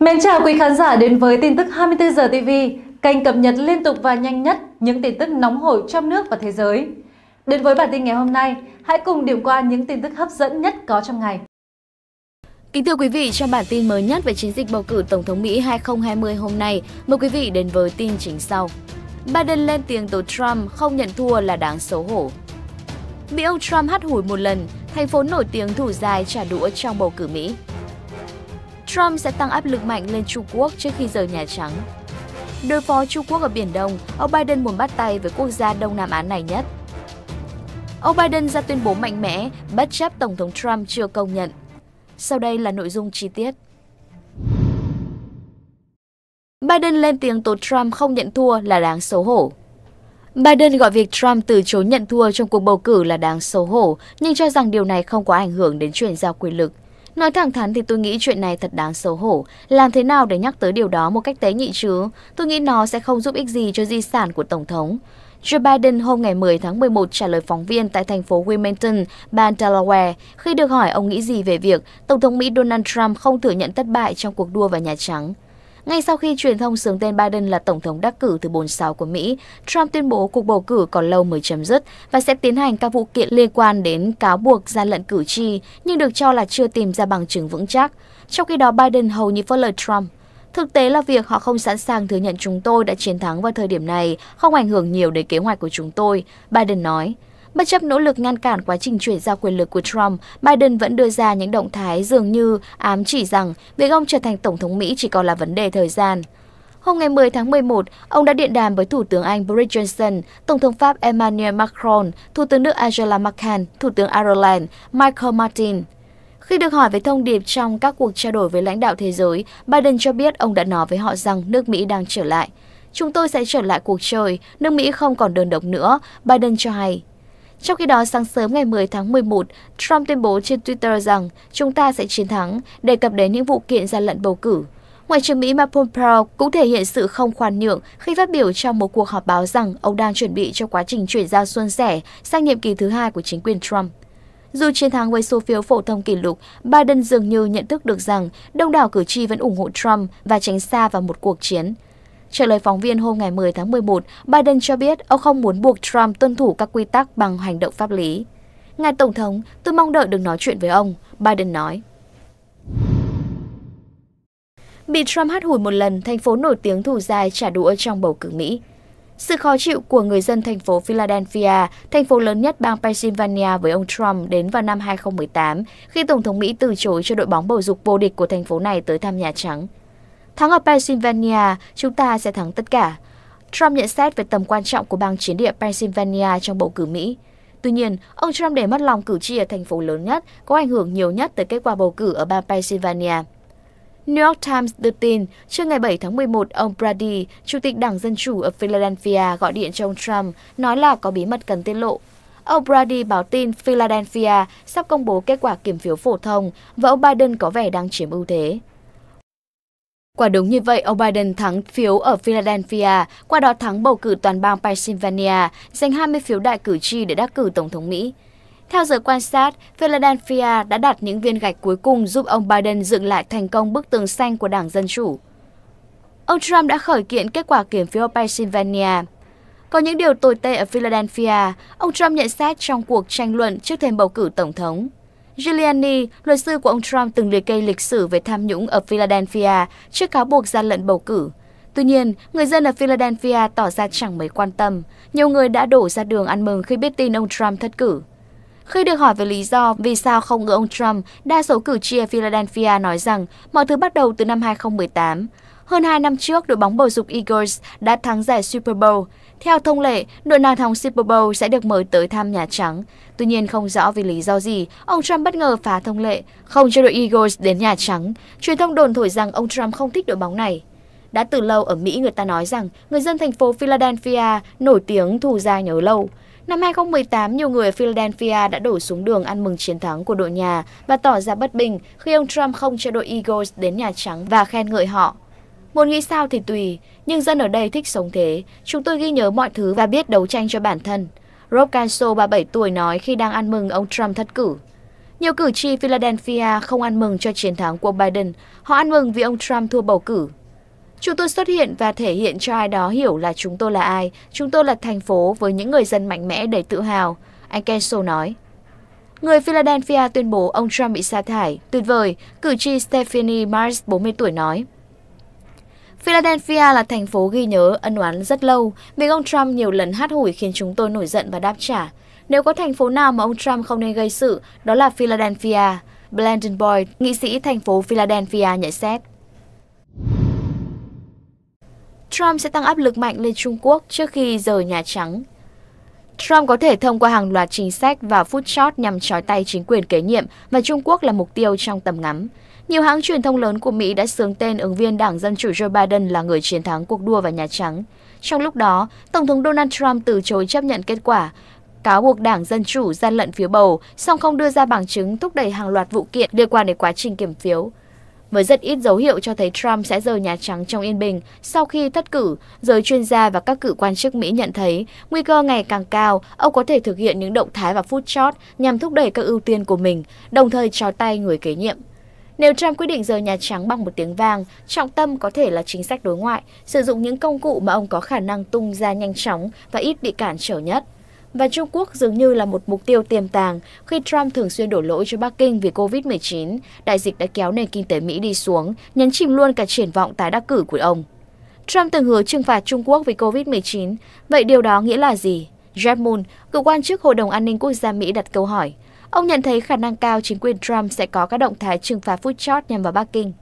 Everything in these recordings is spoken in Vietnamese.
Mến chào quý khán giả đến với tin tức 24 giờ TV, kênh cập nhật liên tục và nhanh nhất những tin tức nóng hổi trong nước và thế giới. Đến với bản tin ngày hôm nay, hãy cùng điểm qua những tin tức hấp dẫn nhất có trong ngày. Kính thưa quý vị, trong bản tin mới nhất về chiến dịch bầu cử Tổng thống Mỹ 2020 hôm nay, mời quý vị đến với tin chính sau. Biden lên tiếng tổ Trump không nhận thua là đáng xấu hổ. Mỹ ông Trump hắt hủi một lần, thành phố nổi tiếng thủ dài trả đũa trong bầu cử Mỹ. Trump sẽ tăng áp lực mạnh lên Trung Quốc trước khi rời Nhà Trắng. Đối phó Trung Quốc ở Biển Đông, ông Biden muốn bắt tay với quốc gia Đông Nam Á này nhất. Ông Biden ra tuyên bố mạnh mẽ, bất chấp Tổng thống Trump chưa công nhận. Sau đây là nội dung chi tiết. Biden lên tiếng tố Trump không nhận thua là đáng xấu hổ. Biden gọi việc Trump từ chối nhận thua trong cuộc bầu cử là đáng xấu hổ, nhưng cho rằng điều này không có ảnh hưởng đến chuyển giao quyền lực. Nói thẳng thắn thì tôi nghĩ chuyện này thật đáng xấu hổ. Làm thế nào để nhắc tới điều đó một cách tế nhị chứ? Tôi nghĩ nó sẽ không giúp ích gì cho di sản của Tổng thống. Joe Biden hôm ngày 10 tháng 11 trả lời phóng viên tại thành phố Wilmington, bang Delaware, khi được hỏi ông nghĩ gì về việc Tổng thống Mỹ Donald Trump không thừa nhận thất bại trong cuộc đua vào Nhà Trắng. Ngay sau khi truyền thông sướng tên Biden là tổng thống đắc cử thứ 46 của Mỹ, Trump tuyên bố cuộc bầu cử còn lâu mới chấm dứt và sẽ tiến hành các vụ kiện liên quan đến cáo buộc gian lận cử tri, nhưng được cho là chưa tìm ra bằng chứng vững chắc. Trong khi đó, Biden hầu như phớt lờ Trump. Thực tế là việc họ không sẵn sàng thừa nhận chúng tôi đã chiến thắng vào thời điểm này không ảnh hưởng nhiều đến kế hoạch của chúng tôi, Biden nói. Bất chấp nỗ lực ngăn cản quá trình chuyển giao quyền lực của Trump, Biden vẫn đưa ra những động thái dường như ám chỉ rằng việc ông trở thành Tổng thống Mỹ chỉ còn là vấn đề thời gian. Hôm ngày 10 tháng 11, ông đã điện đàm với Thủ tướng Anh Boris Johnson, Tổng thống Pháp Emmanuel Macron, Thủ tướng Đức Angela Merkel, Thủ tướng Ireland Michael Martin. Khi được hỏi về thông điệp trong các cuộc trao đổi với lãnh đạo thế giới, Biden cho biết ông đã nói với họ rằng nước Mỹ đang trở lại. Chúng tôi sẽ trở lại cuộc chơi, nước Mỹ không còn đơn độc nữa, Biden cho hay. Trong khi đó, sáng sớm ngày 10 tháng 11, Trump tuyên bố trên Twitter rằng chúng ta sẽ chiến thắng, đề cập đến những vụ kiện gian lận bầu cử. Ngoại trưởng Mỹ Mike Pompeo cũng thể hiện sự không khoan nhượng khi phát biểu trong một cuộc họp báo rằng ông đang chuẩn bị cho quá trình chuyển giao xuân sẻ sang nhiệm kỳ thứ hai của chính quyền Trump. Dù chiến thắng với số phiếu phổ thông kỷ lục, Biden dường như nhận thức được rằng đông đảo cử tri vẫn ủng hộ Trump và tránh xa vào một cuộc chiến. Trả lời phóng viên hôm ngày 10 tháng 11, Biden cho biết ông không muốn buộc Trump tuân thủ các quy tắc bằng hành động pháp lý. Ngài Tổng thống, tôi mong đợi được nói chuyện với ông, Biden nói. Bị Trump hát hủi một lần, thành phố nổi tiếng thủ dài trả đũa trong bầu cử Mỹ. Sự khó chịu của người dân thành phố Philadelphia, thành phố lớn nhất bang Pennsylvania với ông Trump đến vào năm 2018, khi Tổng thống Mỹ từ chối cho đội bóng bầu dục vô địch của thành phố này tới thăm Nhà Trắng. Thắng ở Pennsylvania, chúng ta sẽ thắng tất cả. Trump nhận xét về tầm quan trọng của bang chiến địa Pennsylvania trong bầu cử Mỹ. Tuy nhiên, ông Trump để mất lòng cử tri ở thành phố lớn nhất, có ảnh hưởng nhiều nhất tới kết quả bầu cử ở bang Pennsylvania. New York Times đưa tin, trưa ngày 7 tháng 11, ông Brady, chủ tịch Đảng Dân Chủ ở Philadelphia gọi điện cho ông Trump, nói là có bí mật cần tiết lộ. Ông Brady báo tin Philadelphia sắp công bố kết quả kiểm phiếu phổ thông và ông Biden có vẻ đang chiếm ưu thế. Quả đúng như vậy, ông Biden thắng phiếu ở Philadelphia, qua đó thắng bầu cử toàn bang Pennsylvania, giành 20 phiếu đại cử tri để đắc cử Tổng thống Mỹ. Theo giới quan sát, Philadelphia đã đặt những viên gạch cuối cùng giúp ông Biden dựng lại thành công bức tường xanh của Đảng Dân Chủ. Ông Trump đã khởi kiện kết quả kiểm phiếu Pennsylvania. Có những điều tồi tệ ở Philadelphia, ông Trump nhận xét trong cuộc tranh luận trước thêm bầu cử Tổng thống. Giuliani, luật sư của ông Trump từng liệt kê lịch sử về tham nhũng ở Philadelphia trước cáo buộc gian lận bầu cử. Tuy nhiên, người dân ở Philadelphia tỏ ra chẳng mấy quan tâm. Nhiều người đã đổ ra đường ăn mừng khi biết tin ông Trump thất cử. Khi được hỏi về lý do vì sao không ngựa ông Trump, đa số cử tri ở Philadelphia nói rằng mọi thứ bắt đầu từ năm 2018. Hơn 2 năm trước, đội bóng bầu dục Eagles đã thắng giải Super Bowl, theo thông lệ, đội nàng thòng Super Bowl sẽ được mời tới thăm Nhà Trắng. Tuy nhiên không rõ vì lý do gì, ông Trump bất ngờ phá thông lệ, không cho đội Eagles đến Nhà Trắng. Truyền thông đồn thổi rằng ông Trump không thích đội bóng này. Đã từ lâu ở Mỹ người ta nói rằng người dân thành phố Philadelphia nổi tiếng thù dai nhớ lâu. Năm 2018, nhiều người ở Philadelphia đã đổ xuống đường ăn mừng chiến thắng của đội nhà và tỏ ra bất bình khi ông Trump không cho đội Eagles đến Nhà Trắng và khen ngợi họ. Muốn nghĩ sao thì tùy, nhưng dân ở đây thích sống thế. Chúng tôi ghi nhớ mọi thứ và biết đấu tranh cho bản thân. Rob Canso, 37 tuổi, nói khi đang ăn mừng ông Trump thất cử. Nhiều cử tri Philadelphia không ăn mừng cho chiến thắng của Biden. Họ ăn mừng vì ông Trump thua bầu cử. Chúng tôi xuất hiện và thể hiện cho ai đó hiểu là chúng tôi là ai. Chúng tôi là thành phố với những người dân mạnh mẽ đầy tự hào, anh Canso nói. Người Philadelphia tuyên bố ông Trump bị sa thải. Tuyệt vời, cử tri Stephanie Mars, 40 tuổi nói. Philadelphia là thành phố ghi nhớ ân oán rất lâu vì ông Trump nhiều lần hát hủi khiến chúng tôi nổi giận và đáp trả. Nếu có thành phố nào mà ông Trump không nên gây sự, đó là Philadelphia. Blandon Boyd, nghị sĩ thành phố Philadelphia nhận xét. Trump sẽ tăng áp lực mạnh lên Trung Quốc trước khi rời Nhà Trắng. Trump có thể thông qua hàng loạt chính sách và phút chót nhằm trói tay chính quyền kế nhiệm mà Trung Quốc là mục tiêu trong tầm ngắm. Nhiều hãng truyền thông lớn của Mỹ đã sướng tên ứng viên Đảng Dân Chủ Joe Biden là người chiến thắng cuộc đua vào Nhà Trắng. Trong lúc đó, Tổng thống Donald Trump từ chối chấp nhận kết quả, cáo buộc Đảng Dân Chủ gian lận phiếu bầu, song không đưa ra bằng chứng thúc đẩy hàng loạt vụ kiện liên quan đến quá trình kiểm phiếu. Với rất ít dấu hiệu cho thấy Trump sẽ rời Nhà Trắng trong yên bình sau khi thất cử, giới chuyên gia và các cử quan chức Mỹ nhận thấy nguy cơ ngày càng cao, ông có thể thực hiện những động thái và phút chót nhằm thúc đẩy các ưu tiên của mình, đồng thời trao tay người kế nhiệm. Nếu Trump quyết định rời Nhà Trắng bằng một tiếng vàng, trọng tâm có thể là chính sách đối ngoại, sử dụng những công cụ mà ông có khả năng tung ra nhanh chóng và ít bị cản trở nhất. Và Trung Quốc dường như là một mục tiêu tiềm tàng khi Trump thường xuyên đổ lỗi cho Bắc Kinh vì COVID-19, đại dịch đã kéo nền kinh tế Mỹ đi xuống, nhấn chìm luôn cả triển vọng tái đắc cử của ông. Trump từng hứa trừng phạt Trung Quốc vì COVID-19, vậy điều đó nghĩa là gì? Jeff Moon, cựu quan chức Hội đồng An ninh Quốc gia Mỹ đặt câu hỏi – Ông nhận thấy khả năng cao chính quyền Trump sẽ có các động thái trừng phạt phút chót nhằm vào Bắc Kinh.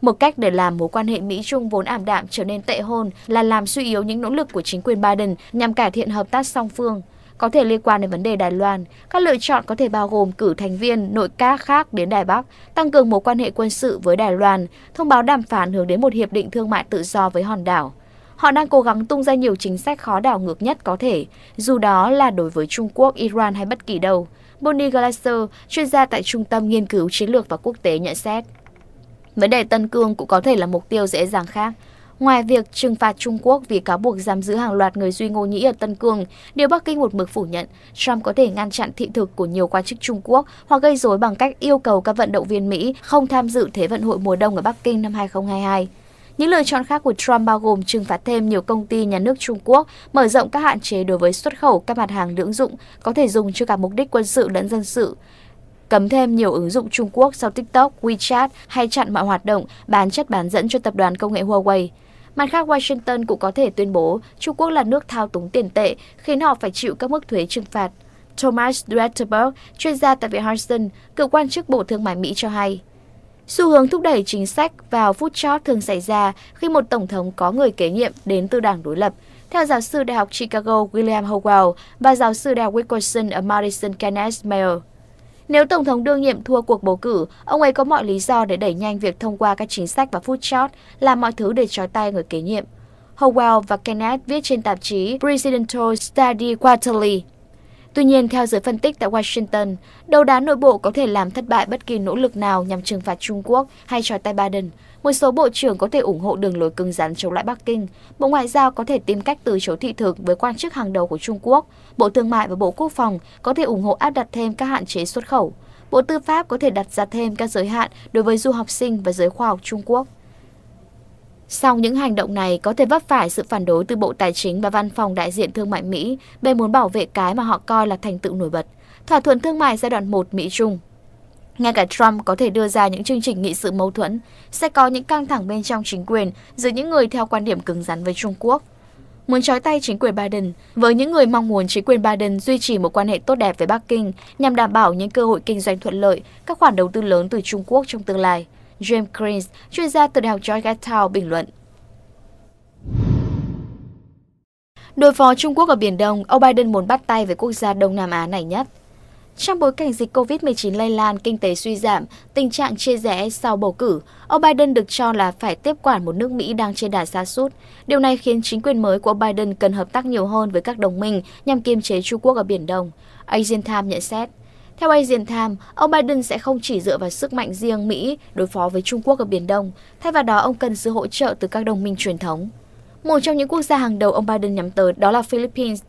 Một cách để làm mối quan hệ Mỹ-Trung vốn ảm đạm trở nên tệ hơn là làm suy yếu những nỗ lực của chính quyền Biden nhằm cải thiện hợp tác song phương. Có thể liên quan đến vấn đề Đài Loan, các lựa chọn có thể bao gồm cử thành viên nội các khác đến Đài Bắc, tăng cường mối quan hệ quân sự với Đài Loan, thông báo đàm phán hướng đến một hiệp định thương mại tự do với hòn đảo. Họ đang cố gắng tung ra nhiều chính sách khó đảo ngược nhất có thể, dù đó là đối với Trung Quốc, Iran hay bất kỳ đâu. Bonnie Glaser, chuyên gia tại Trung tâm Nghiên cứu Chiến lược và Quốc tế nhận xét. Vấn đề Tân Cương cũng có thể là mục tiêu dễ dàng khác. Ngoài việc trừng phạt Trung Quốc vì cáo buộc giam giữ hàng loạt người Duy Ngô Nhĩ ở Tân Cương, điều Bắc Kinh một mực phủ nhận, Trump có thể ngăn chặn thị thực của nhiều quan chức Trung Quốc hoặc gây rối bằng cách yêu cầu các vận động viên Mỹ không tham dự Thế vận hội mùa đông ở Bắc Kinh năm 2022. Những lựa chọn khác của Trump bao gồm trừng phạt thêm nhiều công ty nhà nước Trung Quốc, mở rộng các hạn chế đối với xuất khẩu các mặt hàng lưỡng dụng có thể dùng cho cả mục đích quân sự lẫn dân sự, cấm thêm nhiều ứng dụng Trung Quốc sau TikTok, WeChat hay chặn mọi hoạt động bán chất bán dẫn cho tập đoàn công nghệ Huawei. Mặt khác, Washington cũng có thể tuyên bố Trung Quốc là nước thao túng tiền tệ, khiến họ phải chịu các mức thuế trừng phạt. Thomas Dretterberg, chuyên gia tại Viện Hudson, cựu quan chức Bộ Thương mại Mỹ cho hay. Xu hướng thúc đẩy chính sách vào phút chót thường xảy ra khi một tổng thống có người kế nhiệm đến từ đảng đối lập. Theo giáo sư Đại học Chicago William Howell và giáo sư Đại học Wisconsin ở Madison Kenneth Mayer, nếu Tổng thống đương nhiệm thua cuộc bầu cử, ông ấy có mọi lý do để đẩy nhanh việc thông qua các chính sách và phút chót, làm mọi thứ để trói tay người kế nhiệm. Howell và Kenneth viết trên tạp chí Presidential Study Quarterly Tuy nhiên, theo giới phân tích tại Washington, đầu đá nội bộ có thể làm thất bại bất kỳ nỗ lực nào nhằm trừng phạt Trung Quốc hay trò tay Biden. Một số bộ trưởng có thể ủng hộ đường lối cứng rắn chống lại Bắc Kinh. Bộ Ngoại giao có thể tìm cách từ chối thị thực với quan chức hàng đầu của Trung Quốc. Bộ Thương mại và Bộ Quốc phòng có thể ủng hộ áp đặt thêm các hạn chế xuất khẩu. Bộ Tư pháp có thể đặt ra thêm các giới hạn đối với du học sinh và giới khoa học Trung Quốc sau những hành động này có thể vấp phải sự phản đối từ Bộ Tài chính và Văn phòng đại diện thương mại Mỹ bên muốn bảo vệ cái mà họ coi là thành tựu nổi bật, thỏa thuận thương mại giai đoạn 1 Mỹ-Trung. Ngay cả Trump có thể đưa ra những chương trình nghị sự mâu thuẫn, sẽ có những căng thẳng bên trong chính quyền giữa những người theo quan điểm cứng rắn với Trung Quốc. Muốn trói tay chính quyền Biden, với những người mong muốn chính quyền Biden duy trì một quan hệ tốt đẹp với Bắc Kinh nhằm đảm bảo những cơ hội kinh doanh thuận lợi, các khoản đầu tư lớn từ Trung Quốc trong tương lai. James Greens, chuyên gia từ Đại học Georgetown, bình luận. Đối phó Trung Quốc ở Biển Đông, ông Biden muốn bắt tay với quốc gia Đông Nam Á này nhất. Trong bối cảnh dịch COVID-19 lây lan, kinh tế suy giảm, tình trạng chia rẽ sau bầu cử, ông Biden được cho là phải tiếp quản một nước Mỹ đang trên đà xa sút. Điều này khiến chính quyền mới của Biden cần hợp tác nhiều hơn với các đồng minh nhằm kiềm chế Trung Quốc ở Biển Đông. Asian Times nhận xét. Theo Asian Time, ông Biden sẽ không chỉ dựa vào sức mạnh riêng Mỹ đối phó với Trung Quốc ở Biển Đông, thay vào đó ông cần sự hỗ trợ từ các đồng minh truyền thống. Một trong những quốc gia hàng đầu ông Biden nhắm tới đó là Philippines.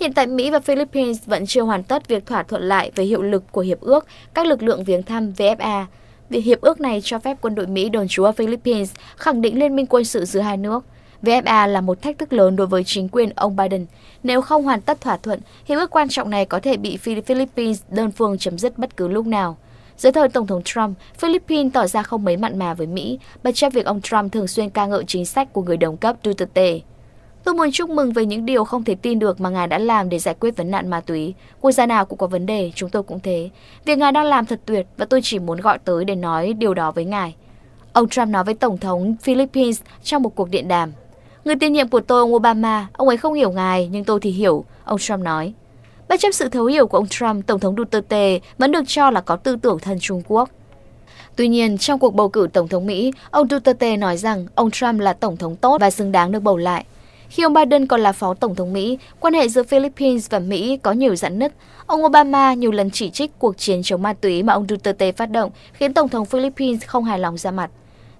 Hiện tại Mỹ và Philippines vẫn chưa hoàn tất việc thỏa thuận lại về hiệu lực của Hiệp ước các lực lượng viếng thăm VFA. Việc hiệp ước này cho phép quân đội Mỹ đồn trú ở Philippines khẳng định liên minh quân sự giữa hai nước. VFA là một thách thức lớn đối với chính quyền ông Biden. Nếu không hoàn tất thỏa thuận, hiệp ước quan trọng này có thể bị Philippines đơn phương chấm dứt bất cứ lúc nào. Dưới thời Tổng thống Trump, Philippines tỏ ra không mấy mặn mà với Mỹ, bất chấp việc ông Trump thường xuyên ca ngợi chính sách của người đồng cấp Duterte. Tôi muốn chúc mừng về những điều không thể tin được mà ngài đã làm để giải quyết vấn nạn ma túy. Quốc gia nào cũng có vấn đề, chúng tôi cũng thế. Việc ngài đang làm thật tuyệt và tôi chỉ muốn gọi tới để nói điều đó với ngài. Ông Trump nói với Tổng thống Philippines trong một cuộc điện đàm. Người tiền nhiệm của tôi ông Obama, ông ấy không hiểu ngài, nhưng tôi thì hiểu, ông Trump nói. Bất chấp sự thấu hiểu của ông Trump, Tổng thống Duterte vẫn được cho là có tư tưởng thân Trung Quốc. Tuy nhiên, trong cuộc bầu cử Tổng thống Mỹ, ông Duterte nói rằng ông Trump là Tổng thống tốt và xứng đáng được bầu lại. Khi ông Biden còn là phó tổng thống Mỹ, quan hệ giữa Philippines và Mỹ có nhiều giãn nứt. Ông Obama nhiều lần chỉ trích cuộc chiến chống ma túy mà ông Duterte phát động, khiến tổng thống Philippines không hài lòng ra mặt.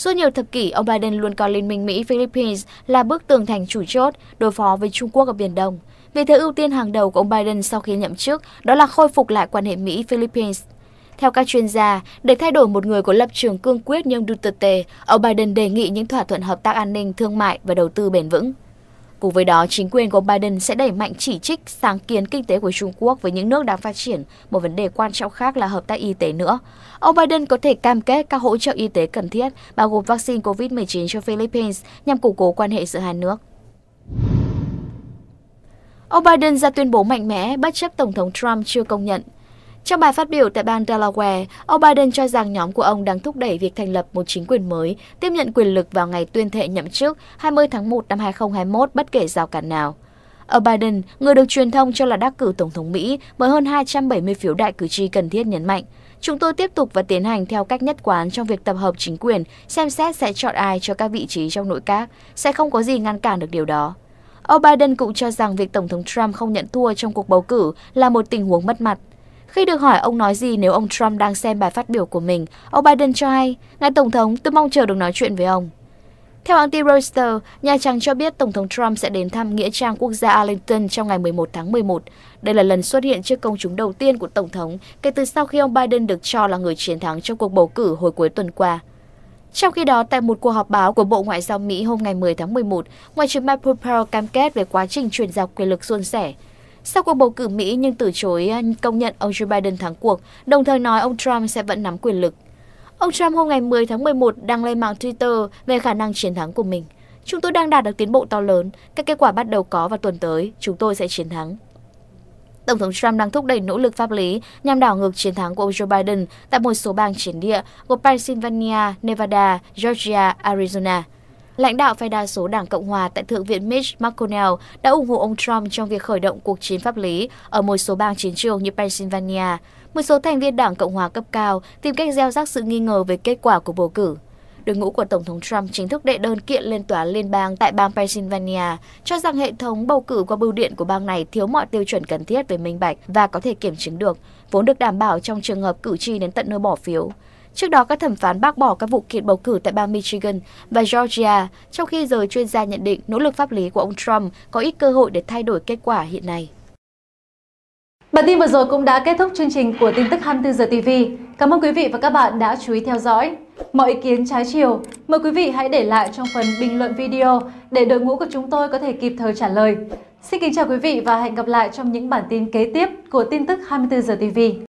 Suốt nhiều thập kỷ, ông Biden luôn coi Liên minh Mỹ-Philippines là bức tường thành chủ chốt đối phó với Trung Quốc ở Biển Đông. Vì thế ưu tiên hàng đầu của ông Biden sau khi nhậm chức đó là khôi phục lại quan hệ Mỹ-Philippines. Theo các chuyên gia, để thay đổi một người có lập trường cương quyết như ông Duterte, ông Biden đề nghị những thỏa thuận hợp tác an ninh, thương mại và đầu tư bền vững. Cùng với đó, chính quyền của Biden sẽ đẩy mạnh chỉ trích sáng kiến kinh tế của Trung Quốc với những nước đang phát triển, một vấn đề quan trọng khác là hợp tác y tế nữa. Ông Biden có thể cam kết các hỗ trợ y tế cần thiết, bao gồm vaccine COVID-19 cho Philippines nhằm củng cố quan hệ giữa hai nước. Ông Biden ra tuyên bố mạnh mẽ bất chấp Tổng thống Trump chưa công nhận. Trong bài phát biểu tại bang Delaware, ông Biden cho rằng nhóm của ông đang thúc đẩy việc thành lập một chính quyền mới, tiếp nhận quyền lực vào ngày tuyên thệ nhậm chức 20 tháng 1 năm 2021 bất kể rào cản nào. Ở Biden, người được truyền thông cho là đắc cử Tổng thống Mỹ với hơn 270 phiếu đại cử tri cần thiết nhấn mạnh, chúng tôi tiếp tục và tiến hành theo cách nhất quán trong việc tập hợp chính quyền, xem xét sẽ chọn ai cho các vị trí trong nội các, sẽ không có gì ngăn cản được điều đó. Ông Biden cũng cho rằng việc Tổng thống Trump không nhận thua trong cuộc bầu cử là một tình huống mất mặt. Khi được hỏi ông nói gì nếu ông Trump đang xem bài phát biểu của mình, ông Biden cho hay, ngài Tổng thống, tôi mong chờ được nói chuyện với ông. Theo hãng tin Reuters, Nhà Trắng cho biết Tổng thống Trump sẽ đến thăm Nghĩa trang quốc gia Arlington trong ngày 11 tháng 11. Đây là lần xuất hiện trước công chúng đầu tiên của Tổng thống kể từ sau khi ông Biden được cho là người chiến thắng trong cuộc bầu cử hồi cuối tuần qua. Trong khi đó, tại một cuộc họp báo của Bộ Ngoại giao Mỹ hôm ngày 10 tháng 11, Ngoại trưởng Mike Pompeo cam kết về quá trình chuyển giao quyền lực suôn sẻ – sau cuộc bầu cử Mỹ nhưng từ chối à, công nhận ông Joe Biden thắng cuộc, đồng thời nói ông Trump sẽ vẫn nắm quyền lực. Ông Trump hôm ngày 10 tháng 11 đăng lên mạng Twitter về khả năng chiến thắng của mình. Chúng tôi đang đạt được tiến bộ to lớn, các kết quả bắt đầu có vào tuần tới, chúng tôi sẽ chiến thắng. Tổng thống Trump đang thúc đẩy nỗ lực pháp lý nhằm đảo ngược chiến thắng của ông Joe Biden tại một số bang chiến địa gồm Pennsylvania, Nevada, Georgia, Arizona – lãnh đạo phe đa số Đảng Cộng hòa tại Thượng viện Mitch McConnell đã ủng hộ ông Trump trong việc khởi động cuộc chiến pháp lý ở một số bang chiến trường như Pennsylvania. Một số thành viên Đảng Cộng hòa cấp cao tìm cách gieo rắc sự nghi ngờ về kết quả của bầu cử. Đội ngũ của Tổng thống Trump chính thức đệ đơn kiện lên tòa liên bang tại bang Pennsylvania cho rằng hệ thống bầu cử qua bưu điện của bang này thiếu mọi tiêu chuẩn cần thiết về minh bạch và có thể kiểm chứng được, vốn được đảm bảo trong trường hợp cử tri đến tận nơi bỏ phiếu. Trước đó, các thẩm phán bác bỏ các vụ kiện bầu cử tại bang Michigan và Georgia, trong khi giới chuyên gia nhận định nỗ lực pháp lý của ông Trump có ít cơ hội để thay đổi kết quả hiện nay. Bản tin vừa rồi cũng đã kết thúc chương trình của tin tức 24 giờ TV. Cảm ơn quý vị và các bạn đã chú ý theo dõi. Mọi ý kiến trái chiều, mời quý vị hãy để lại trong phần bình luận video để đội ngũ của chúng tôi có thể kịp thời trả lời. Xin kính chào quý vị và hẹn gặp lại trong những bản tin kế tiếp của tin tức 24 giờ TV.